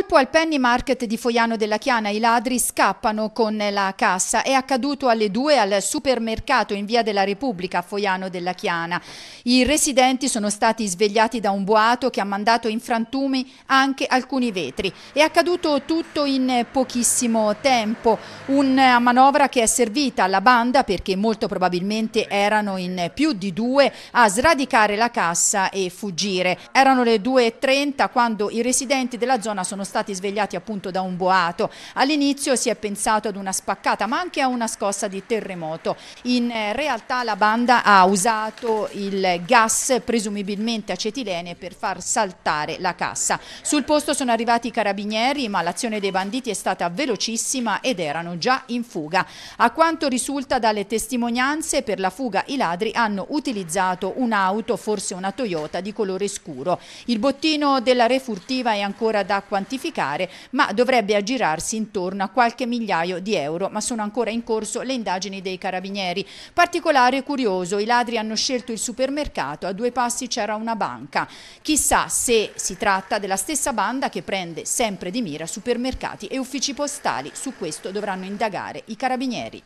Colpo al Penny Market di Foiano della Chiana, i ladri scappano con la cassa. È accaduto alle 2 al supermercato in via della Repubblica a Foiano della Chiana. I residenti sono stati svegliati da un boato che ha mandato in frantumi anche alcuni vetri. È accaduto tutto in pochissimo tempo. Una eh, manovra che è servita alla banda perché molto probabilmente erano in più di due a sradicare la cassa e fuggire. Erano le 2.30 quando i residenti della zona sono stati svegliati appunto da un boato. All'inizio si è pensato ad una spaccata ma anche a una scossa di terremoto. In eh, realtà la banda ha usato il gas presumibilmente acetilene per far saltare la cassa. Sul posto sono arrivati i carabinieri ma l'azione dei banditi è stata velocissima ed erano già in fuga. A quanto risulta dalle testimonianze per la fuga i ladri hanno utilizzato un'auto, forse una Toyota di colore scuro. Il bottino della refurtiva è ancora da quantificare quantificare, ma dovrebbe aggirarsi intorno a qualche migliaio di euro, ma sono ancora in corso le indagini dei carabinieri. Particolare e curioso, i ladri hanno scelto il supermercato, a due passi c'era una banca. Chissà se si tratta della stessa banda che prende sempre di mira supermercati e uffici postali, su questo dovranno indagare i carabinieri.